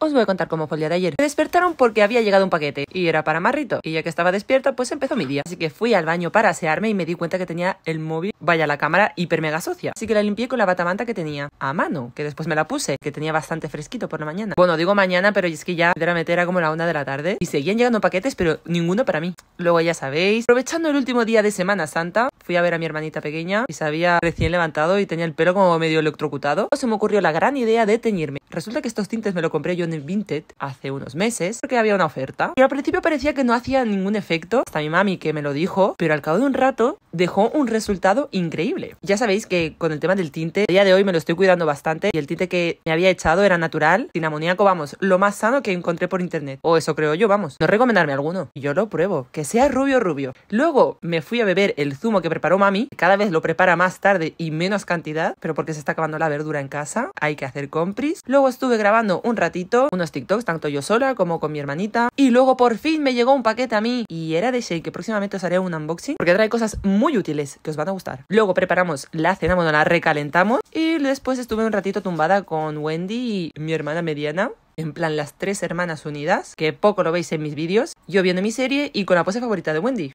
os voy a contar cómo fue el día de ayer. Me despertaron porque había llegado un paquete y era para Marrito. Y ya que estaba despierta, pues empezó mi día. Así que fui al baño para asearme y me di cuenta que tenía el móvil, vaya, la cámara hiper mega socia. Así que la limpié con la batamanta que tenía a mano, que después me la puse, que tenía bastante fresquito por la mañana. Bueno, digo mañana, pero es que ya era como la una de la tarde y seguían llegando paquetes, pero ninguno para mí. Luego ya sabéis, aprovechando el último día de Semana Santa, fui a ver a mi hermanita pequeña y se había recién levantado y tenía el pelo como medio electrocutado. Se me ocurrió la gran idea de teñirme. Resulta que estos tintes me lo compré yo en el Vinted hace unos meses porque había una oferta. Y al principio parecía que no hacía ningún efecto, hasta mi mami que me lo dijo, pero al cabo de un rato dejó un resultado increíble. Ya sabéis que con el tema del tinte, a día de hoy me lo estoy cuidando bastante y el tinte que me había echado era natural, sin amoníaco, vamos, lo más sano que encontré por internet. O eso creo yo, vamos. No recomendarme alguno. Yo lo pruebo, que sea rubio rubio. Luego me fui a beber el zumo que preparó mami, cada vez lo prepara más tarde y menos cantidad, pero porque se está acabando la verdura en casa, hay que hacer compris. Luego estuve grabando un ratito, unos TikToks, tanto yo sola como con mi hermanita. Y luego por fin me llegó un paquete a mí y era de Shake, que próximamente os haré un unboxing porque trae cosas muy útiles que os van a gustar. Luego preparamos la cena, bueno, la recalentamos y después estuve un ratito tumbada con Wendy y mi hermana mediana en plan las tres hermanas unidas, que poco lo veis en mis vídeos, yo viendo mi serie y con la pose favorita de Wendy.